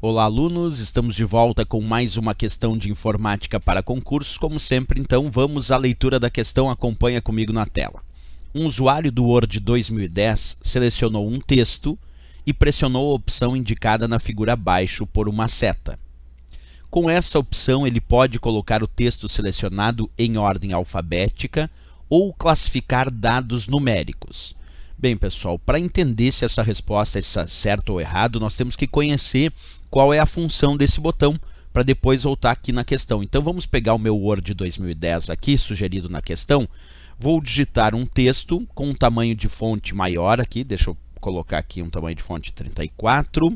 Olá, alunos! Estamos de volta com mais uma questão de informática para concursos. Como sempre, então, vamos à leitura da questão. Acompanha comigo na tela. Um usuário do Word 2010 selecionou um texto e pressionou a opção indicada na figura abaixo por uma seta. Com essa opção, ele pode colocar o texto selecionado em ordem alfabética ou classificar dados numéricos. Bem, pessoal, para entender se essa resposta é certa ou errado, nós temos que conhecer qual é a função desse botão para depois voltar aqui na questão. Então vamos pegar o meu Word 2010 aqui, sugerido na questão. Vou digitar um texto com um tamanho de fonte maior aqui, deixa eu colocar aqui um tamanho de fonte 34.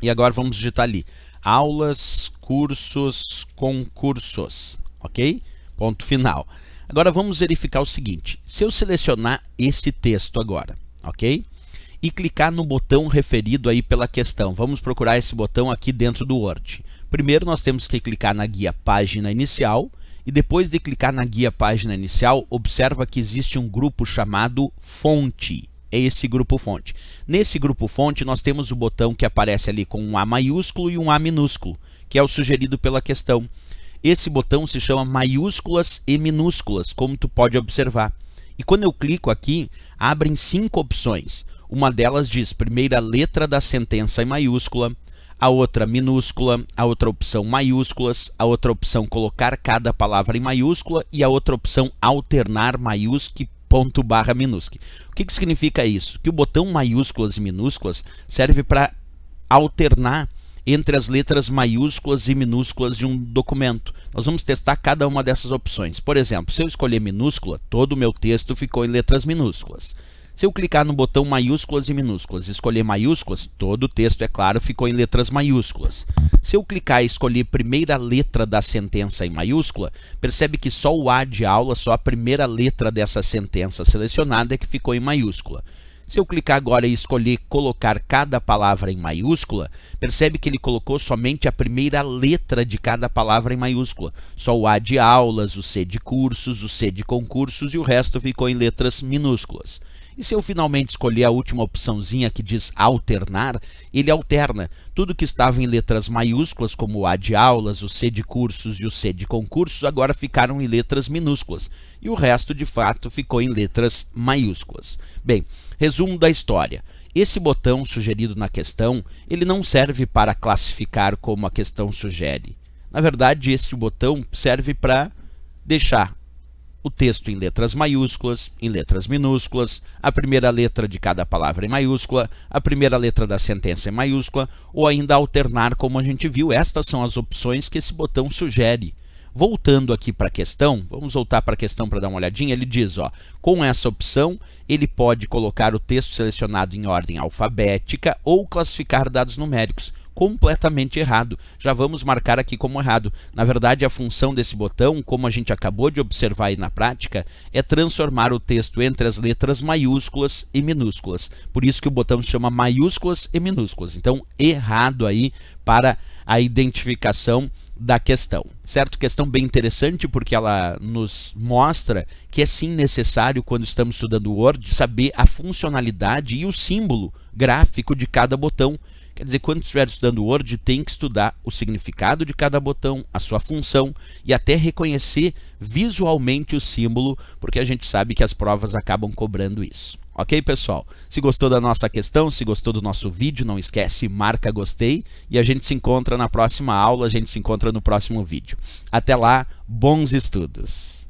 E agora vamos digitar ali, aulas, cursos, concursos, ok? Ponto final. Agora vamos verificar o seguinte, se eu selecionar esse texto agora, ok? E clicar no botão referido aí pela questão, vamos procurar esse botão aqui dentro do Word. Primeiro nós temos que clicar na guia Página Inicial, e depois de clicar na guia Página Inicial, observa que existe um grupo chamado Fonte, é esse grupo fonte. Nesse grupo fonte, nós temos o botão que aparece ali com um A maiúsculo e um A minúsculo, que é o sugerido pela questão. Esse botão se chama maiúsculas e minúsculas, como tu pode observar. E quando eu clico aqui, abrem cinco opções. Uma delas diz primeira letra da sentença em maiúscula, a outra minúscula, a outra opção maiúsculas, a outra opção colocar cada palavra em maiúscula e a outra opção alternar maiúscula ponto barra minúscula. O que, que significa isso? Que o botão maiúsculas e minúsculas serve para alternar entre as letras maiúsculas e minúsculas de um documento. Nós vamos testar cada uma dessas opções. Por exemplo, se eu escolher minúscula, todo o meu texto ficou em letras minúsculas. Se eu clicar no botão maiúsculas e minúsculas e escolher maiúsculas, todo o texto, é claro, ficou em letras maiúsculas. Se eu clicar e escolher primeira letra da sentença em maiúscula, percebe que só o A de aula, só a primeira letra dessa sentença selecionada é que ficou em maiúscula. Se eu clicar agora e escolher colocar cada palavra em maiúscula, percebe que ele colocou somente a primeira letra de cada palavra em maiúscula. Só o A de aulas, o C de cursos, o C de concursos e o resto ficou em letras minúsculas. E se eu finalmente escolher a última opçãozinha que diz alternar, ele alterna tudo que estava em letras maiúsculas, como o A de aulas, o C de cursos e o C de concursos, agora ficaram em letras minúsculas. E o resto, de fato, ficou em letras maiúsculas. Bem, resumo da história. Esse botão sugerido na questão, ele não serve para classificar como a questão sugere. Na verdade, este botão serve para deixar o texto em letras maiúsculas, em letras minúsculas, a primeira letra de cada palavra em maiúscula, a primeira letra da sentença em maiúscula, ou ainda alternar, como a gente viu. Estas são as opções que esse botão sugere. Voltando aqui para a questão, vamos voltar para a questão para dar uma olhadinha. Ele diz, ó, com essa opção, ele pode colocar o texto selecionado em ordem alfabética ou classificar dados numéricos completamente errado. Já vamos marcar aqui como errado. Na verdade, a função desse botão, como a gente acabou de observar aí na prática, é transformar o texto entre as letras maiúsculas e minúsculas. Por isso que o botão se chama maiúsculas e minúsculas. Então, errado aí para a identificação da questão. Certo? Questão bem interessante porque ela nos mostra que é sim necessário quando estamos estudando Word saber a funcionalidade e o símbolo gráfico de cada botão Quer dizer, quando estiver estudando Word, tem que estudar o significado de cada botão, a sua função e até reconhecer visualmente o símbolo, porque a gente sabe que as provas acabam cobrando isso. Ok, pessoal? Se gostou da nossa questão, se gostou do nosso vídeo, não esquece, marca gostei e a gente se encontra na próxima aula, a gente se encontra no próximo vídeo. Até lá, bons estudos!